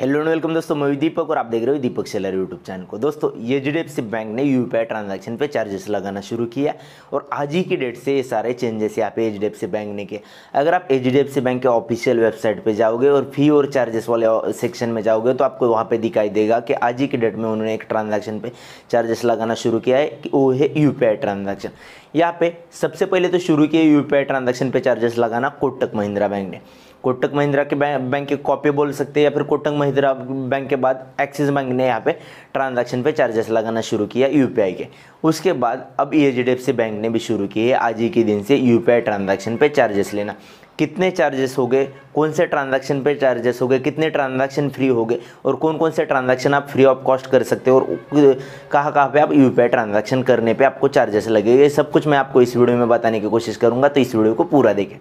hello and welcome दोस्तों मैं दीपक और आप देख रहे हो दीपक सेलर यूट्यूब चैनल को दोस्तों H D F C bank ने यू पी आई ट्रांजेक्शन पर चार्जेस लगाना शुरू किया और आज ही की डेट से ये सारे चेंजेस यहाँ पे H D F C bank ने किए अगर आप H D F C bank के ऑफिशियल वेबसाइट पे जाओगे और फी और चार्जेस वाले सेक्शन में जाओगे तो आपको वहाँ पर दिखाई देगा कि आज ही की डेट में उन्होंने एक ट्रांजेक्शन पर चार्जेस लगाना शुरू किया है कि वो है यू पी आई ट्रांजेक्शन यहाँ पे सबसे पहले तो शुरू किया यू पी आई ट्रांजेक्शन पर चार्जेस लगाना कोटक महिंद्रा बैंक ने कोटक महिंद्रा के बैंक की कॉपी बोल सकते हैं या फिर कोटक महिंद्रा बैंक के बाद एक्सिस बैंक ने यहाँ पे ट्रांजैक्शन पे चार्जेस लगाना शुरू किया यूपीआई के उसके बाद अब एच e बैंक ने भी शुरू किए आज ही के दिन से यूपीआई ट्रांजैक्शन पे चार्जेस लेना कितने चार्जेस हो गए कौन से ट्रांजैक्शन पे चार्जेस हो गए कितने ट्रांजैक्शन फ्री हो गए और कौन कौन से ट्रांजैक्शन आप फ्री ऑफ कॉस्ट कर सकते हो और कहाँ कहाँ पे आप यू पी ट्रांजैक्शन करने पे आपको चार्जेस लगेगा ये सब कुछ मैं आपको इस वीडियो में बताने की कोशिश करूँगा तो इस वीडियो को पूरा देखें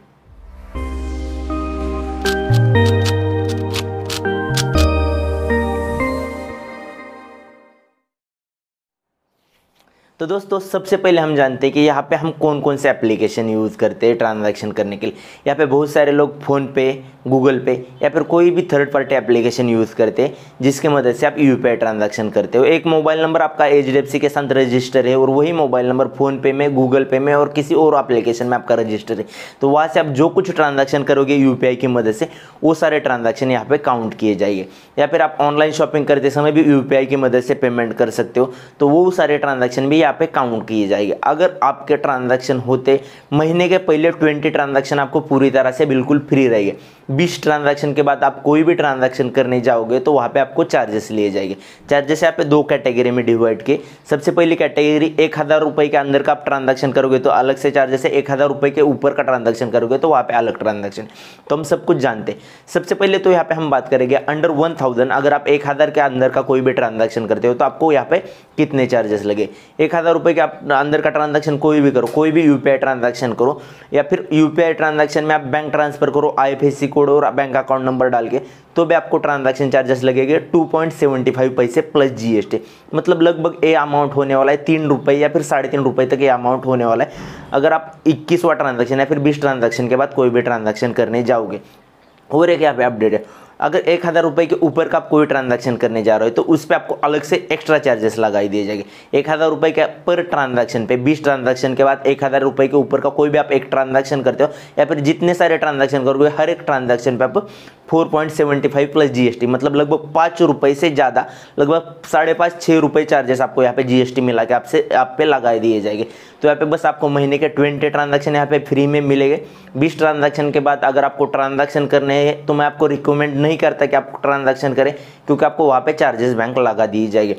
तो दोस्तों सबसे पहले हम जानते हैं कि यहाँ पे हम कौन कौन से एप्लीकेशन यूज़ करते हैं ट्रांजैक्शन करने के लिए यहाँ पे बहुत सारे लोग फोन पे गूगल पे या फिर कोई भी थर्ड पार्टी एप्लीकेशन यूज़ करते हैं जिसके मदद से आप यू पी ट्रांजैक्शन करते हो एक मोबाइल नंबर आपका एच डी एफ सी के साथ रजिस्टर है और वही मोबाइल नंबर फ़ोनपे में गूगल पे में और किसी और एप्लीकेशन में आपका रजिस्टर है तो वहाँ से आप जो कुछ ट्रांजैक्शन करोगे यू पी आई की मदद से वो सारे ट्रांजेक्शन यहाँ पर काउंट किए जाइए या फिर आप ऑनलाइन शॉपिंग करते समय भी यू पी आई की मदद से पेमेंट कर सकते हो तो वो सारे ट्रांजेक्शन भी यहाँ पे काउंट की जाएगी अगर आपके ट्रांजैक्शन होते महीने के पहले 20 ट्रांजैक्शन आपको पूरी तरह से बिल्कुल फ्री रहेगी बीस ट्रांजैक्शन के बाद आप कोई भी ट्रांजैक्शन करने जाओगे तो वहाँ पे आपको चार्जेस लिए जाएंगे चार्जेस यहाँ पे दो कैटेगरी में डिवाइड किए सबसे पहली कैटेगरी एक हज़ार रुपये के अंदर का आप ट्रांजैक्शन करोगे तो अलग से चार्जेस है एक हज़ार रुपये के ऊपर का ट्रांजैक्शन करोगे तो वहाँ पे अलग ट्रांजेक्शन तो हम सब कुछ जानते सबसे पहले तो यहाँ पे हम बात करेंगे अंडर वन थाउजेंड अगर आप एक हज़ार के अंदर का कोई भी ट्रांजेक्शन करते हो तो आपको यहाँ पे कितने चार्जेस लगे एक हज़ार रुपये के आप अंदर का ट्रांजैक्शन कोई भी करो कोई भी यू ट्रांजैक्शन करो या फिर यू ट्रांजैक्शन में आप बैंक ट्रांसफ़र करो आई कोड और बैंक अकाउंट नंबर डाल के तो भी आपको ट्रांजैक्शन चार्जेस लगेंगे टू पॉइंट सेवेंटी फाइव पैसे प्लस जीएसटी मतलब लगभग ये अमाउंट होने वाला है तीन रुपये या फिर साढ़े तीन रुपये तक ये अमाउंट होने वाला है अगर आप इक्कीसवा ट्रांजैक्शन या फिर बीस ट्रांजैक्शन के बाद कोई भी ट्रांजैक्शन करने जाओगे और एक यहाँ पे अपडेट है अगर एक हज़ार रुपये के ऊपर का आप कोई ट्रांजैक्शन करने जा रहे हो तो उस पर आपको अलग से एक्स्ट्रा चार्जेस लगाई दिए जाएंगे एक हज़ार रुपये का पर ट्रांजैक्शन पे बीस ट्रांजैक्शन के बाद एक हज़ार रुपये के ऊपर का कोई भी आप एक ट्रांजैक्शन करते हो या फिर जितने सारे ट्रांजैक्शन करोगे हर एक ट्रांजैक्शन पर आप four point seventy five plus GST मतलब लगभग पाँच रुपये से ज़्यादा लगभग साढ़े पाँच छः रुपये चार्जेस आपको यहाँ पे जीएसटी मिला के आपसे आप पे लगा दिए जाएंगे तो यहाँ पे बस आपको महीने के ट्वेंटी ट्रांजैक्शन यहाँ पे फ्री में मिलेंगे बीस ट्रांजैक्शन के बाद अगर आपको ट्रांजैक्शन करने हैं तो मैं आपको रिकमेंड नहीं करता कि आप ट्रांजेक्शन करें क्योंकि आपको वहाँ पर चार्जेस बैंक लगा दिए जाएंगे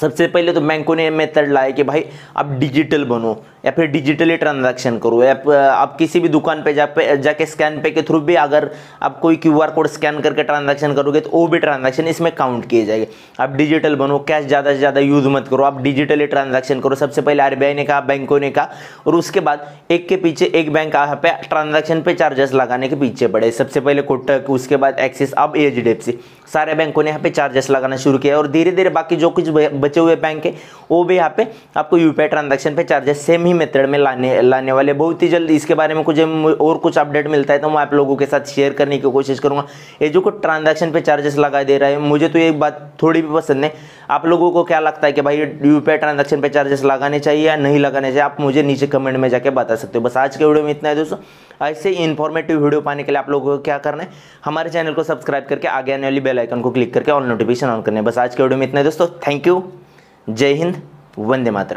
सबसे पहले तो बैंकों ने मेथड लाया कि भाई आप डिजिटल बनो या फिर डिजिटली ट्रांजैक्शन करो या आप किसी भी दुकान पे जा पे जाके स्कैन पे के थ्रू भी अगर आप कोई क्यू आर कोड स्कैन करके ट्रांजैक्शन करोगे तो वो भी ट्रांजैक्शन इसमें काउंट किए जाएंगे आप डिजिटल बनो कैश ज़्यादा से ज़्यादा यूज़ मत करो आप डिजिटली ट्रांजेक्शन करो सबसे पहले आर ने कहा बैंकों ने कहा और उसके बाद एक के पीछे एक बैंक यहाँ पे ट्रांजेक्शन पे चार्जेस लगाने के पीछे पड़े सबसे पहले कोटक उसके बाद एक्सिस अब एच सारे बैंकों ने यहाँ पे चार्जेस लगाना शुरू किया और धीरे धीरे बाकी जो कुछ बचे हुए बैंक है वो भी यहाँ पे आपको यूपीआई ट्रांजेक्शन पे चार्जेस सेम ही मेथड में लाने लाने वाले बहुत ही जल्द इसके बारे में कुछ और कुछ अपडेट मिलता है तो मैं आप लोगों के साथ शेयर करने की कोशिश करूँगा ये जो कुछ ट्रांजेक्शन पे चार्जेस लगा दे रहा है मुझे तो ये बात थोड़ी भी पसंद है आप लोगों को क्या लगता है कि भाई यू पी ट्रांजेक्शन पे चार्जेस लगाने चाहिए या नहीं लगाने चाहिए आप मुझे नीचे कमेंट में जाके बता सकते हो बस आज के वीडियो में इतना है दोस्तों ऐसे ही इन्फॉर्मेटिव वीडियो पाने के लिए आप लोगों को क्या करना है हमारे चैनल को सब्सक्राइब करके आगे आने वाली बेल आइकन को क्लिक करके ऑल नोटिफिकेशन ऑन करने बस आज के वीडियो में इतना दोस्तों थैंक यू जय हिंद वंदे मातरम